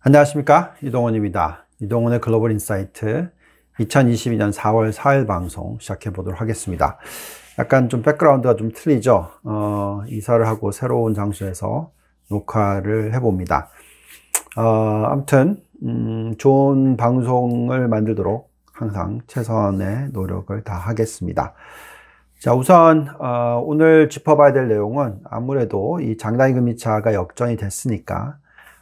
안녕하십니까 이동원입니다 이동원의 글로벌 인사이트 2022년 4월 4일 방송 시작해 보도록 하겠습니다 약간 좀 백그라운드가 좀 틀리죠 어, 이사를 하고 새로운 장소에서 녹화를 해 봅니다 어, 아무튼 음, 좋은 방송을 만들도록 항상 최선의 노력을 다하겠습니다 자 우선 어, 오늘 짚어봐야 될 내용은 아무래도 이 장단임금리차가 역전이 됐으니까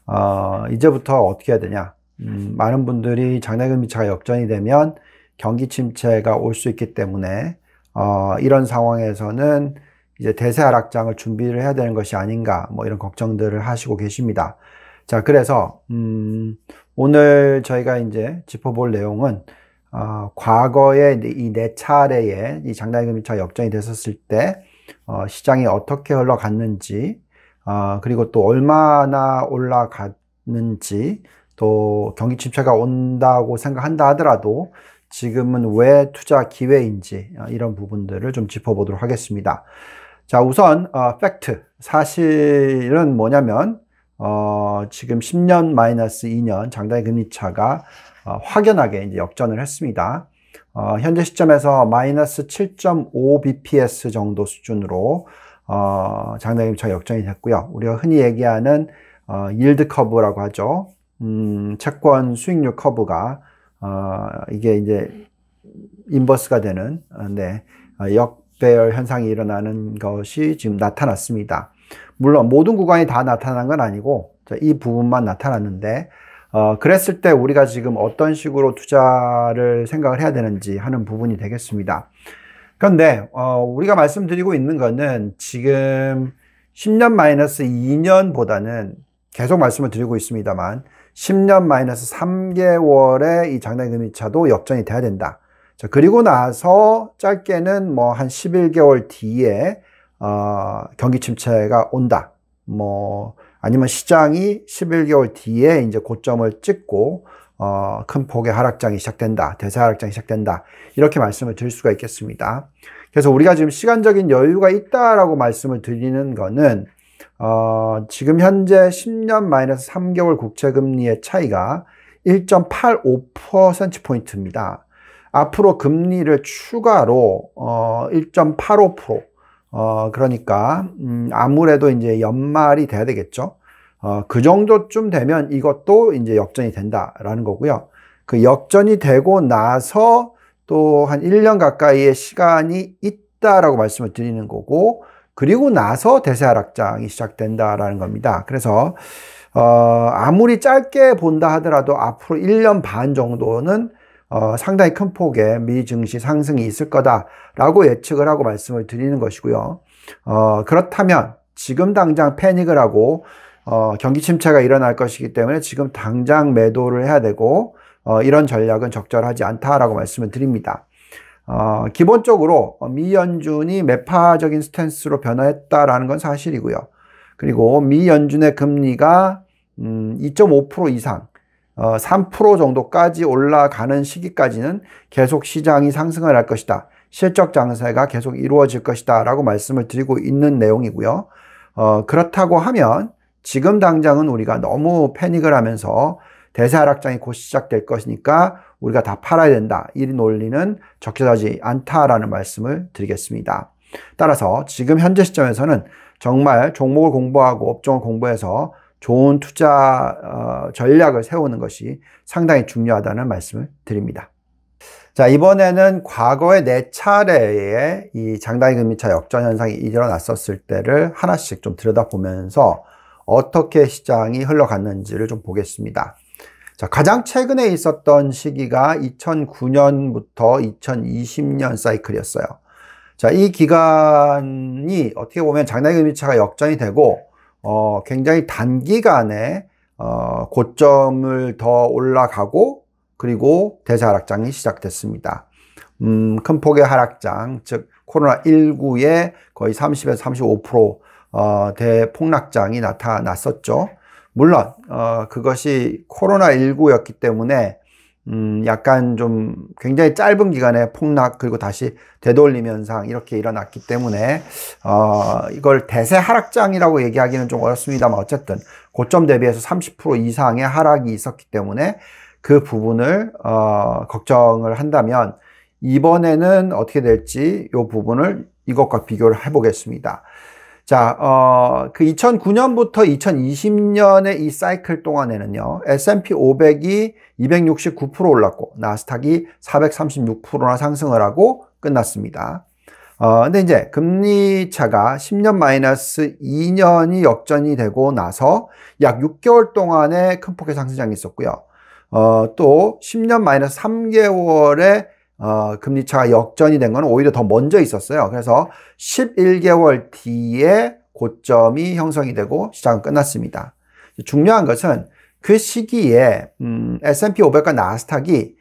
어, 이제부터 어떻게 해야 되냐. 음, 많은 분들이 장래금 이차가 역전이 되면 경기 침체가 올 수 있기 때문에 어, 이런 상황에서는 이제 대세 하락장을 준비를 해야 되는 것이 아닌가 뭐 이런 걱정들을 하시고 계십니다. 자, 그래서 음, 오늘 저희가 이제 짚어볼 내용은 어, 과거에 이 네 차례의 이 장단금 네 이차 역전이 됐었을 때 어, 시장이 어떻게 흘러갔는지 아, 그리고 또 얼마나 올라갔는지 또 경기 침체가 온다고 생각한다 하더라도 지금은 왜 투자 기회인지 어, 이런 부분들을 좀 짚어보도록 하겠습니다. 자, 우선 어, 팩트 사실은 뭐냐면 어, 지금 10년 마이너스 2년 장단의 금리 차가 어, 확연하게 이제 역전을 했습니다. 어, 현재 시점에서 마이너스 7.5 bps 정도 수준으로 어, 장단기차 역전이 됐고요. 우리가 흔히 얘기하는 어, 일드 커브라고 하죠. 음, 채권 수익률 커브가 어, 이게 이제 인버스가 되는 어, 네, 어, 역배열 현상이 일어나는 것이 지금 나타났습니다. 물론 모든 구간이 다 나타난 건 아니고 이 부분만 나타났는데 어, 그랬을 때 우리가 지금 어떤 식으로 투자를 생각을 해야 되는지 하는 부분이 되겠습니다. 그런데 어, 우리가 말씀드리고 있는 것은 지금 10년 마이너스 2년보다는 계속 말씀을 드리고 있습니다만 10년 마이너스 3개월의 이 장단금리 차도 역전이 돼야 된다. 자, 그리고 나서 짧게는 뭐 한 11개월 뒤에 어, 경기 침체가 온다. 뭐 아니면 시장이 11개월 뒤에 이제 고점을 찍고 어, 큰 폭의 하락장이 시작된다. 대세 하락장이 시작된다. 이렇게 말씀을 드릴 수가 있겠습니다. 그래서 우리가 지금 시간적인 여유가 있다라고 말씀을 드리는 거는 어, 지금 현재 10년 마이너스 3개월 국채 금리의 차이가 1.85% 포인트입니다. 앞으로 금리를 추가로 어, 1.85% 어, 그러니까 음, 아무래도 이제 연말이 돼야 되겠죠. 어, 그 정도쯤 되면 이것도 이제 역전이 된다라는 거고요. 그 역전이 되고 나서 또 한 1년 가까이의 시간이 있다라고 말씀을 드리는 거고, 그리고 나서 대세 하락장이 시작된다라는 겁니다. 그래서, 어, 아무리 짧게 본다 하더라도 앞으로 1년 반 정도는 어, 상당히 큰 폭의 미증시 상승이 있을 거다라고 예측을 하고 말씀을 드리는 것이고요. 어, 그렇다면 지금 당장 패닉을 하고 어, 경기 침체가 일어날 것이기 때문에 지금 당장 매도를 해야 되고 어, 이런 전략은 적절하지 않다라고 말씀을 드립니다. 어, 기본적으로 미연준이 매파적인 스탠스로 변화했다라는 건 사실이고요. 그리고 미연준의 금리가 음, 2.5% 이상 어, 3% 정도까지 올라가는 시기까지는 계속 시장이 상승을 할 것이다. 실적 장세가 계속 이루어질 것이다. 라고 말씀을 드리고 있는 내용이고요. 어, 그렇다고 하면 지금 당장은 우리가 너무 패닉을 하면서 대세 하락장이 곧 시작될 것이니까 우리가 다 팔아야 된다. 이 논리는 적절하지 않다라는 말씀을 드리겠습니다. 따라서 지금 현재 시점에서는 정말 종목을 공부하고 업종을 공부해서 좋은 투자 어, 전략을 세우는 것이 상당히 중요하다는 말씀을 드립니다. 자, 이번에는 과거의네 차례의 이 장단기 금리차 역전 현상이 일어났었을 때를 하나씩 좀 들여다보면서 어떻게 시장이 흘러갔는지를 좀 보겠습니다. 자, 가장 최근에 있었던 시기가 2009년부터 2020년 사이클이었어요. 자, 이 기간이 어떻게 보면 장단기 금리차가 역전이 되고, 어, 굉장히 단기간에, 어, 고점을 더 올라가고, 그리고 대자락장이 시작됐습니다. 음, 큰 폭의 하락장, 즉, 코로나19의 거의 30에서 35% 어, 대폭락장이 나타났었죠. 물론 어, 그것이 코로나 19였기 때문에 음, 약간 좀 굉장히 짧은 기간에 폭락 그리고 다시 되돌림 현상 이렇게 일어났기 때문에 어, 이걸 대세 하락장이라고 얘기하기는 좀 어렵습니다만 어쨌든 고점 대비해서 30% 이상의 하락이 있었기 때문에 그 부분을 어, 걱정을 한다면 이번에는 어떻게 될지 이 부분을 이것과 비교를 해보겠습니다. 자, 어, 그 2009년부터 2020년의 이 사이클 동안에는요, S&P 500이 269% 올랐고, 나스닥이 436%나 상승을 하고 끝났습니다. 어, 근데 이제 금리 차가 10년 마이너스 2년이 역전이 되고 나서 약 6개월 동안에큰 폭의 상승장이 있었고요. 어, 또 10년 마이너스 3개월에 어, 금리차가 역전이 된 건 오히려 더 먼저 있었어요. 그래서 11개월 뒤에 고점이 형성이 되고 시장은 끝났습니다. 중요한 것은 그 시기에 음, S&P 500과 나스닥이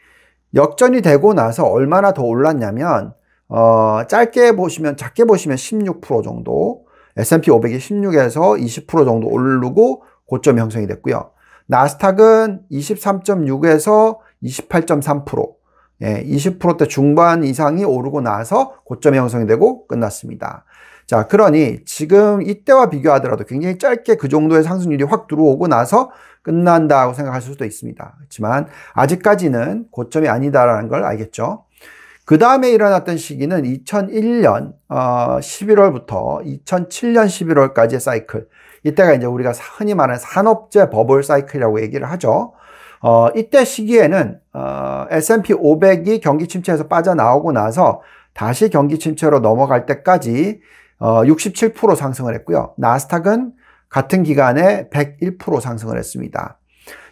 역전이 되고 나서 얼마나 더 올랐냐면 어, 짧게 보시면 작게 보시면 16% 정도 S&P 500이 16에서 20% 정도 오르고 고점이 형성이 됐고요. 나스닥은 23.6에서 28.3% 예, 20%대 중반 이상이 오르고 나서 고점이 형성이 되고 끝났습니다. 자, 그러니 지금 이때와 비교하더라도 굉장히 짧게 그 정도의 상승률이 확 들어오고 나서 끝난다고 생각할 수도 있습니다. 그렇지만 아직까지는 고점이 아니다라는 걸 알겠죠. 그 다음에 일어났던 시기는 2001년 어, 11월부터 2007년 11월까지의 사이클. 이때가 이제 우리가 흔히 말하는 산업재 버블 사이클이라고 얘기를 하죠. 어, 이때 시기에는 어, S&P 500이 경기 침체에서 빠져나오고 나서 다시 경기 침체로 넘어갈 때까지 어, 67% 상승을 했고요. 나스닥은 같은 기간에 101% 상승을 했습니다.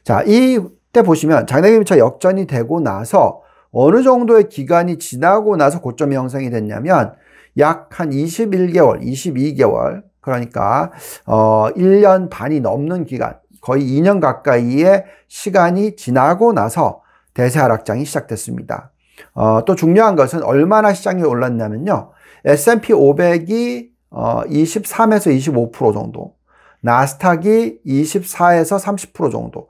자, 이때 보시면 장대기미차 역전이 되고 나서 어느 정도의 기간이 지나고 나서 고점이 형성이 됐냐면 약 한 21개월, 22개월, 그러니까 어 1년 반이 넘는 기간 거의 2년 가까이의 시간이 지나고 나서 대세 하락장이 시작됐습니다. 어, 또 중요한 것은 얼마나 시장이 올랐냐면요. S&P 500이 어, 23에서 25% 정도, 나스닥이 24에서 30% 정도,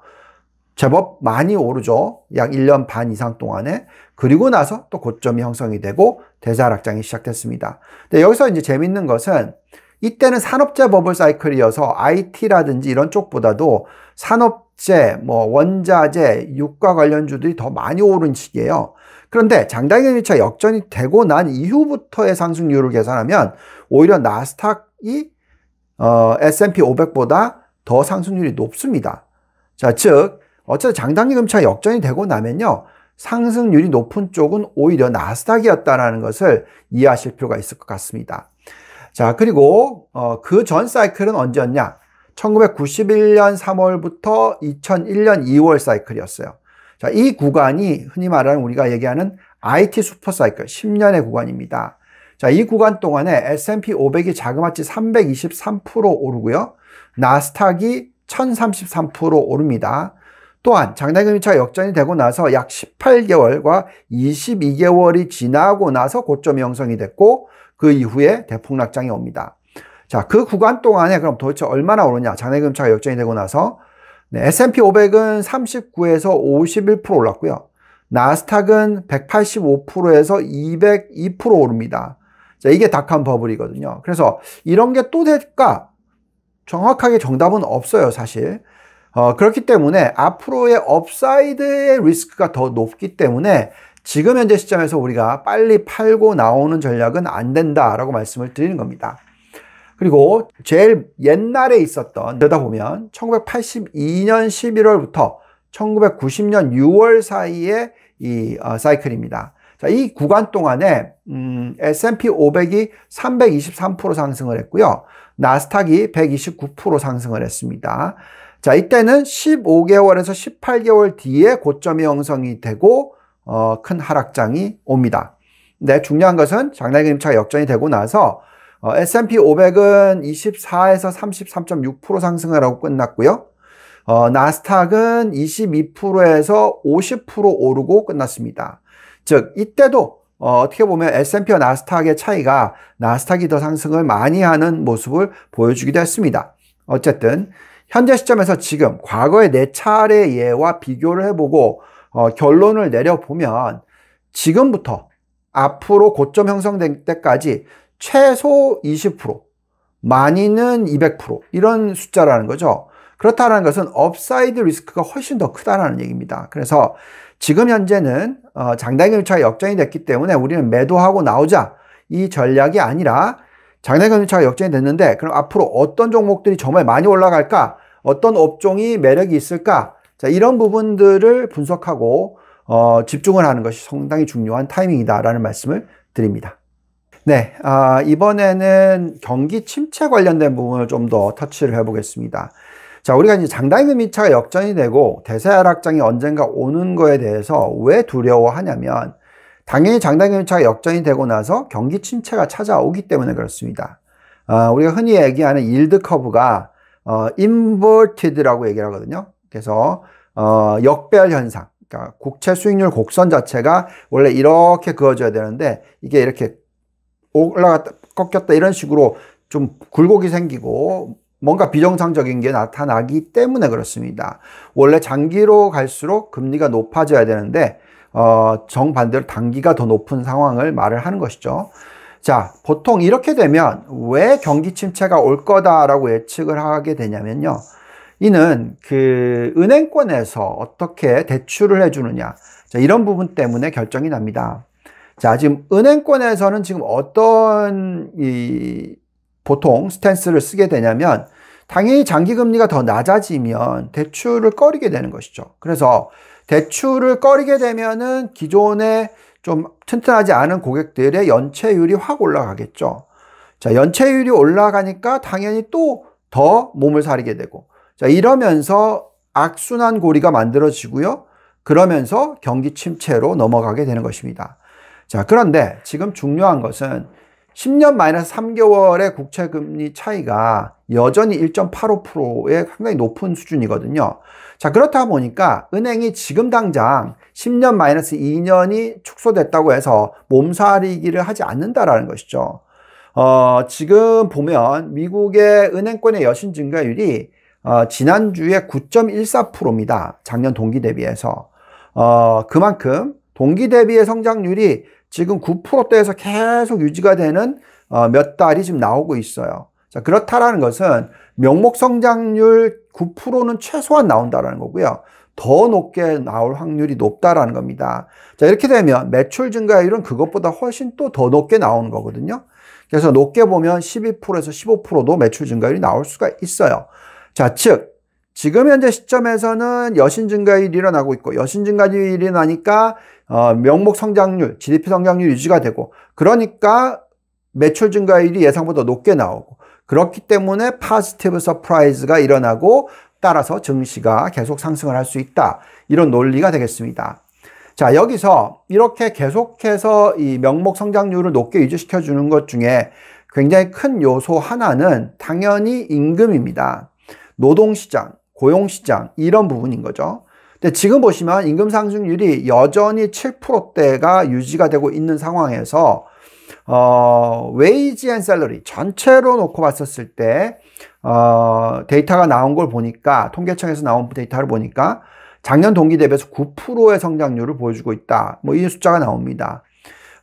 제법 많이 오르죠. 약 1년 반 이상 동안에. 그리고 나서 또 고점이 형성이 되고 대자락장이 시작됐습니다. 근데 여기서 이제 재밌는 것은 이때는 산업재 버블 사이클이어서 IT라든지 이런 쪽보다도 산업재, 뭐 원자재, 유가 관련주들이 더 많이 오른 시기예요. 그런데 장단기 일차 역전이 되고 난 이후부터의 상승률을 계산하면 오히려 나스닥이 어, S&P 500보다 더 상승률이 높습니다. 자, 즉 어쨌든 장단기 금차 역전이 되고 나면요. 상승률이 높은 쪽은 오히려 나스닥이었다라는 것을 이해하실 필요가 있을 것 같습니다. 자, 그리고 어, 그 전 사이클은 언제였냐? 1991년 3월부터 2001년 2월 사이클이었어요. 자, 이 구간이 흔히 말하는 우리가 얘기하는 IT 슈퍼 사이클 10년의 구간입니다. 자, 이 구간 동안에 S&P 500이 자그마치 323% 오르고요. 나스닥이 1033% 오릅니다. 또한 장단금리차 역전이 되고 나서 약 18개월과 22개월이 지나고 나서 고점이 형성이 됐고 그 이후에 대폭락장이 옵니다. 자, 그 구간 동안에 그럼 도대체 얼마나 오르냐? 장내금차가 역전이 되고 나서 네, S&P 500은 39에서 51% 올랐고요. 나스닥은 185%에서 202% 오릅니다. 자, 이게 닷한 버블이거든요. 그래서 이런 게 또 될까? 정확하게 정답은 없어요, 사실. 어, 그렇기 때문에 앞으로의 업사이드의 리스크가 더 높기 때문에 지금 현재 시점에서 우리가 빨리 팔고 나오는 전략은 안 된다라고 말씀을 드리는 겁니다. 그리고 제일 옛날에 있었던 데다 보면 1982년 11월부터 1990년 6월 사이에 이 어, 사이클입니다. 자, 이 구간 동안에 음, S&P 500이 323% 상승을 했고요. 나스닥이 129% 상승을 했습니다. 자, 이때는 15개월에서 18개월 뒤에 고점이 형성이 되고 어, 큰 하락장이 옵니다. 근데 중요한 것은 장단기 그림차가 역전이 되고 나서 어, S&P 500은 24에서 33.6% 상승을 하고 끝났고요. 어, 나스닥은 22%에서 50% 오르고 끝났습니다. 즉 이때도 어, 떻게 보면 S&P와 나스닥의 차이가 나스닥이 더 상승을 많이 하는 모습을 보여주기도 했습니다. 어쨌든 현재 시점에서 지금 과거의 네 차례 예와 비교를 해보고 어, 결론을 내려보면 지금부터 앞으로 고점 형성될 때까지 최소 20% 많이는 200% 이런 숫자라는 거죠. 그렇다는 것은 업사이드 리스크가 훨씬 더크다는 얘기입니다. 그래서 지금 현재는 어, 장단금유차가 역전이 됐기 때문에 우리는 매도하고 나오자 이 전략이 아니라 장단금유차가 역전이 됐는데 그럼 앞으로 어떤 종목들이 정말 많이 올라갈까? 어떤 업종이 매력이 있을까? 자, 이런 부분들을 분석하고 어, 집중을 하는 것이 상당히 중요한 타이밍이다라는 말씀을 드립니다. 네, 아, 이번에는 경기 침체 관련된 부분을 좀 더 터치를 해보겠습니다. 자, 우리가 이제 장단기 금리차가 역전이 되고 대세 하락장이 언젠가 오는 거에 대해서 왜 두려워하냐면 당연히 장단기 금리차가 역전이 되고 나서 경기 침체가 찾아오기 때문에 그렇습니다. 아, 우리가 흔히 얘기하는 일드 커브가 어, 인버티드라고 얘기를 하거든요. 그래서 어, 역배열 현상, 그러니까 국채 수익률 곡선 자체가 원래 이렇게 그어져야 되는데 이게 이렇게 올라갔다 꺾였다 이런 식으로 좀 굴곡이 생기고 뭔가 비정상적인 게 나타나기 때문에 그렇습니다. 원래 장기로 갈수록 금리가 높아져야 되는데 어, 정반대로 단기가 더 높은 상황을 말을 하는 것이죠. 자, 보통 이렇게 되면 왜 경기 침체가 올 거다라고 예측을 하게 되냐면요. 이는 그 은행권에서 어떻게 대출을 해주느냐. 자, 이런 부분 때문에 결정이 납니다. 자, 지금 은행권에서는 지금 어떤 이 보통 스탠스를 쓰게 되냐면 당연히 장기금리가 더 낮아지면 대출을 꺼리게 되는 것이죠. 그래서 대출을 꺼리게 되면은 기존에 좀 튼튼하지 않은 고객들의 연체율이 확 올라가겠죠. 자, 연체율이 올라가니까 당연히 또 더 몸을 사리게 되고 자, 이러면서 악순환 고리가 만들어지고요. 그러면서 경기 침체로 넘어가게 되는 것입니다. 자, 그런데 지금 중요한 것은 10년 마이너스 3개월의 국채 금리 차이가 여전히 1.85%의 상당히 높은 수준이거든요. 자, 그렇다 보니까 은행이 지금 당장 10년 마이너스 2년이 축소됐다고 해서 몸살이기를 하지 않는다라는 것이죠. 어, 지금 보면 미국의 은행권의 여신 증가율이 어, 지난주에 9.14%입니다. 작년 동기 대비해서. 어, 그만큼 동기 대비의 성장률이 지금 9%대에서 계속 유지가 되는 어, 몇 달이 지금 나오고 있어요. 자, 그렇다라는 것은 명목 성장률 9%는 최소한 나온다라는 거고요. 더 높게 나올 확률이 높다라는 겁니다. 자, 이렇게 되면 매출 증가율은 그것보다 훨씬 또 더 높게 나오는 거거든요. 그래서 높게 보면 12%에서 15%도 매출 증가율이 나올 수가 있어요. 자, 즉 지금 현재 시점에서는 여신 증가율이 일어나고 있고 여신 증가율이 일어나니까 어, 명목 성장률, GDP 성장률 유지가 되고 그러니까 매출 증가율이 예상보다 높게 나오고 그렇기 때문에 파스티브 서프라이즈가 일어나고 따라서 증시가 계속 상승을 할 수 있다. 이런 논리가 되겠습니다. 자, 여기서 이렇게 계속해서 이 명목 성장률을 높게 유지시켜 주는 것 중에 굉장히 큰 요소 하나는 당연히 임금입니다. 노동시장, 고용시장 이런 부분인 거죠. 근데 지금 보시면 임금 상승률이 여전히 7%대가 유지가 되고 있는 상황에서 어, 웨이지 앤 셀러리 전체로 놓고 봤었을 때 어, 데이터가 나온 걸 보니까 통계청에서 나온 데이터를 보니까 작년 동기 대비해서 9%의 성장률을 보여주고 있다. 뭐 이 숫자가 나옵니다.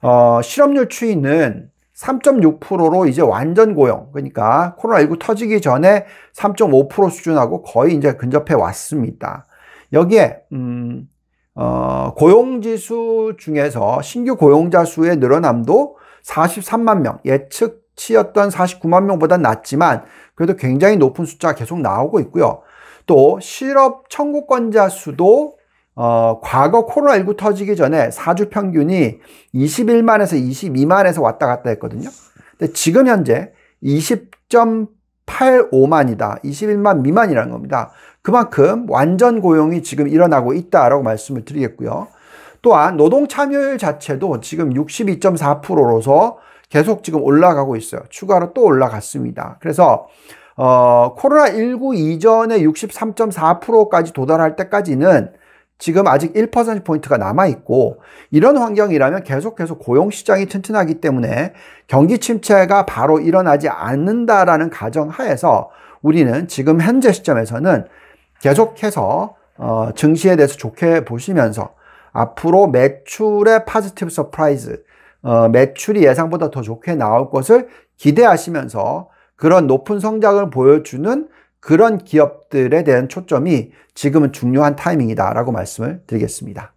어, 실업률 추이는 3.6%로 이제 완전 고용 그러니까 코로나19 터지기 전에 3.5% 수준하고 거의 이제 근접해 왔습니다. 여기에 음, 어, 고용지수 중에서 신규 고용자 수의 늘어남도 43만 명 예측치였던 49만 명보다 낮지만 그래도 굉장히 높은 숫자가 계속 나오고 있고요. 또 실업 청구권자 수도 어, 과거 코로나19 터지기 전에 4주 평균이 21만에서 22만에서 왔다 갔다 했거든요. 근데 지금 현재 20.85만이다. 21만 미만이라는 겁니다. 그만큼 완전 고용이 지금 일어나고 있다라고 말씀을 드리겠고요. 또한 노동 참여율 자체도 지금 62.4%로서 계속 지금 올라가고 있어요. 추가로 또 올라갔습니다. 그래서 어, 코로나19 이전에 63.4%까지 도달할 때까지는 지금 아직 1%포인트가 남아있고 이런 환경이라면 계속해서 고용시장이 튼튼하기 때문에 경기 침체가 바로 일어나지 않는다라는 가정하에서 우리는 지금 현재 시점에서는 계속해서 어, 증시에 대해서 좋게 보시면서 앞으로 매출의 파지티브 서프라이즈 어, 매출이 예상보다 더 좋게 나올 것을 기대하시면서 그런 높은 성장을 보여주는 그런 기업들에 대한 초점이 지금은 중요한 타이밍이다라고 말씀을 드리겠습니다.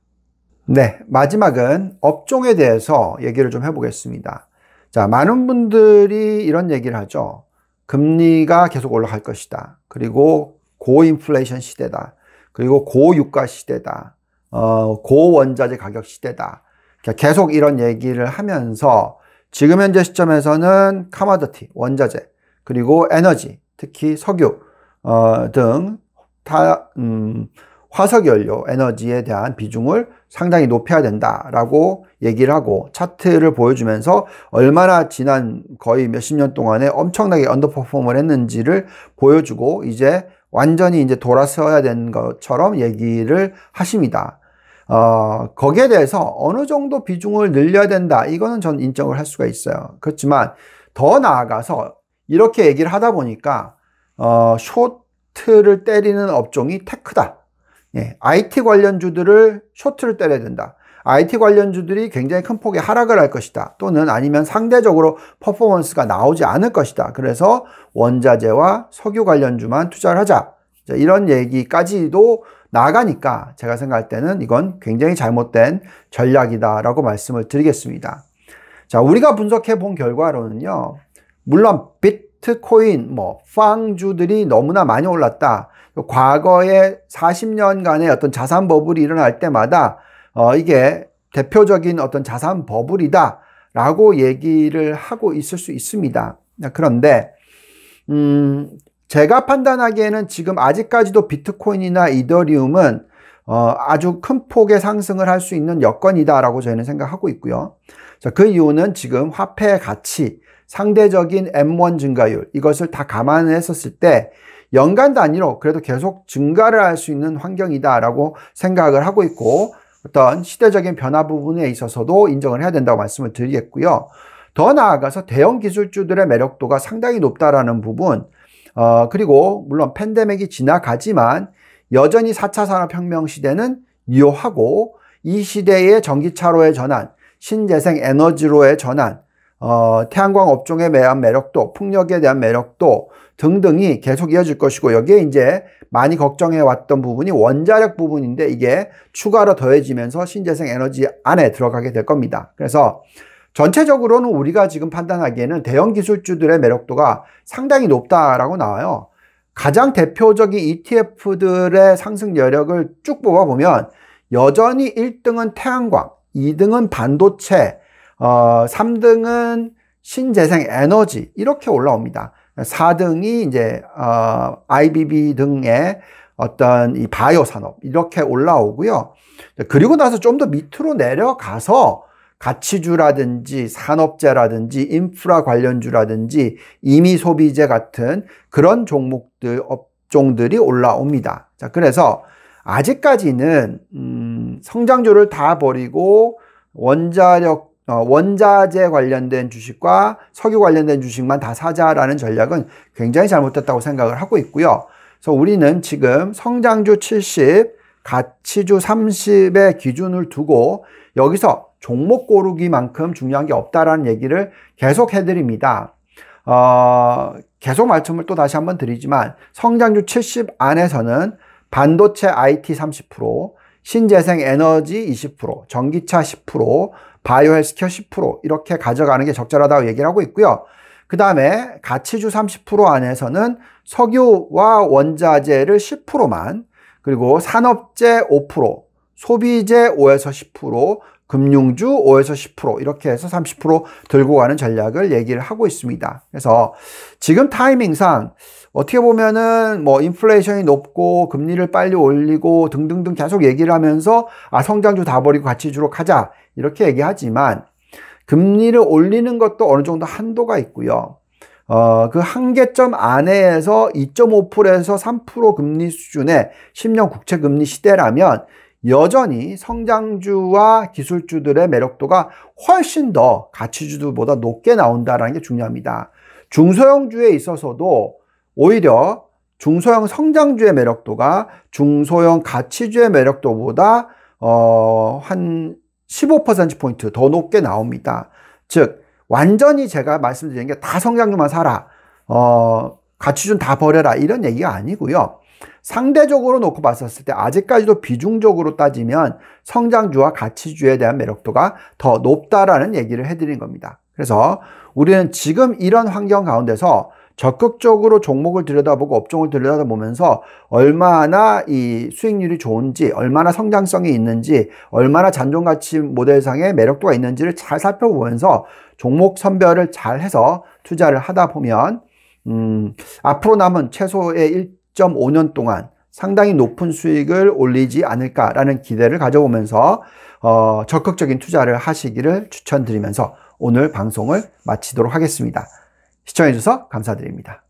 네, 마지막은 업종에 대해서 얘기를 좀 해보겠습니다. 자, 많은 분들이 이런 얘기를 하죠. 금리가 계속 올라갈 것이다. 그리고 고인플레이션 시대다. 그리고 고유가 시대다. 어, 고원자재 가격 시대다. 그러니까 계속 이런 얘기를 하면서 지금 현재 시점에서는 카마더티, 원자재, 그리고 에너지, 특히 석유, 어, 등 타, 음, 화석연료 에너지에 대한 비중을 상당히 높여야 된다라고 얘기를 하고 차트를 보여주면서 얼마나 지난 거의 몇십 년 동안에 엄청나게 언더퍼폼을 했는지를 보여주고 이제 완전히 이제 돌아서야 된 것처럼 얘기를 하십니다. 어, 거기에 대해서 어느 정도 비중을 늘려야 된다. 이거는 전 인정을 할 수가 있어요. 그렇지만 더 나아가서 이렇게 얘기를 하다 보니까 어, 쇼트를 때리는 업종이 테크다. 예, IT 관련주들을 쇼트를 때려야 된다. IT 관련주들이 굉장히 큰 폭의 하락을 할 것이다. 또는 아니면 상대적으로 퍼포먼스가 나오지 않을 것이다. 그래서 원자재와 석유 관련주만 투자를 하자. 이런 얘기까지도 나가니까 제가 생각할 때는 이건 굉장히 잘못된 전략이다라고 말씀을 드리겠습니다. 자, 우리가 분석해 본 결과로는요. 물론 빛 비트코인, 뭐, 팡주들이 너무나 많이 올랐다. 과거에 40년간의 어떤 자산 버블이 일어날 때마다, 어, 이게 대표적인 어떤 자산 버블이다. 라고 얘기를 하고 있을 수 있습니다. 그런데, 음, 제가 판단하기에는 지금 아직까지도 비트코인이나 이더리움은 어, 아주 큰 폭의 상승을 할 수 있는 여건이다라고 저희는 생각하고 있고요. 그 이유는 지금 화폐 가치, 상대적인 M1 증가율 이것을 다 감안했었을 때 연간 단위로 그래도 계속 증가를 할 수 있는 환경이다라고 생각을 하고 있고 어떤 시대적인 변화 부분에 있어서도 인정을 해야 된다고 말씀을 드리겠고요. 더 나아가서 대형 기술주들의 매력도가 상당히 높다라는 부분, 어, 그리고 물론 팬데믹이 지나가지만 여전히 4차 산업혁명 시대는 유효하고 이 시대의 전기차로의 전환, 신재생 에너지로의 전환, 어, 태양광 업종에 대한 매력도, 풍력에 대한 매력도 등등이 계속 이어질 것이고 여기에 이제 많이 걱정해 왔던 부분이 원자력 부분인데 이게 추가로 더해지면서 신재생 에너지 안에 들어가게 될 겁니다. 그래서 전체적으로는 우리가 지금 판단하기에는 대형 기술주들의 매력도가 상당히 높다라고 나와요. 가장 대표적인 ETF들의 상승 여력을 쭉 뽑아보면 여전히 1등은 태양광, 2등은 반도체, 어, 3등은 신재생 에너지 이렇게 올라옵니다. 4등이 이제 어, IBB 등의 어떤 이 바이오 산업 이렇게 올라오고요. 그리고 나서 좀 더 밑으로 내려가서 가치주라든지 산업재라든지 인프라 관련주라든지 이미 소비재 같은 그런 종목들 업종들이 올라옵니다. 자, 그래서 아직까지는 음, 성장주를 다 버리고 원자력 어, 원자재 관련된 주식과 석유 관련된 주식만 다 사자라는 전략은 굉장히 잘못됐다고 생각을 하고 있고요. 그래서 우리는 지금 성장주 70, 가치주 30의 기준을 두고 여기서 종목 고르기만큼 중요한 게 없다라는 얘기를 계속 해드립니다. 어, 계속 말씀을 또 다시 한번 드리지만 성장주 70 안에서는 반도체 IT 30%, 신재생 에너지 20%, 전기차 10%, 바이오 헬스케어 10% 이렇게 가져가는 게 적절하다고 얘기를 하고 있고요. 그 다음에 가치주 30% 안에서는 석유와 원자재를 10%만 그리고 산업재 5% 소비재 5에서 10% 금융주 5에서 10% 이렇게 해서 30% 들고 가는 전략을 얘기를 하고 있습니다. 그래서 지금 타이밍상 어떻게 보면은 뭐 인플레이션이 높고 금리를 빨리 올리고 등등등 계속 얘기를 하면서 아 성장주 다 버리고 가치주로 가자 이렇게 얘기하지만 금리를 올리는 것도 어느 정도 한도가 있고요. 어, 그 한계점 안에서 2.5%에서 3% 금리 수준의 10년 국채 금리 시대라면 여전히 성장주와 기술주들의 매력도가 훨씬 더 가치주들보다 높게 나온다라는 게 중요합니다. 중소형주에 있어서도 오히려 중소형 성장주의 매력도가 중소형 가치주의 매력도보다 어, 한 15%포인트 더 높게 나옵니다. 즉, 완전히 제가 말씀드리는 게 다 성장주만 사라. 어, 가치준 다 버려라. 이런 얘기가 아니고요. 상대적으로 놓고 봤었을 때 아직까지도 비중적으로 따지면 성장주와 가치주에 대한 매력도가 더 높다라는 얘기를 해드린 겁니다. 그래서 우리는 지금 이런 환경 가운데서 적극적으로 종목을 들여다보고 업종을 들여다보면서 얼마나 이 수익률이 좋은지, 얼마나 성장성이 있는지, 얼마나 잔존 가치 모델상의 매력도가 있는지를 잘 살펴보면서 종목 선별을 잘 해서 투자를 하다 보면 음, 앞으로 남은 최소의 1.5년 동안 상당히 높은 수익을 올리지 않을까라는 기대를 가져보면서 어, 적극적인 투자를 하시기를 추천드리면서 오늘 방송을 마치도록 하겠습니다. 시청해주셔서 감사드립니다.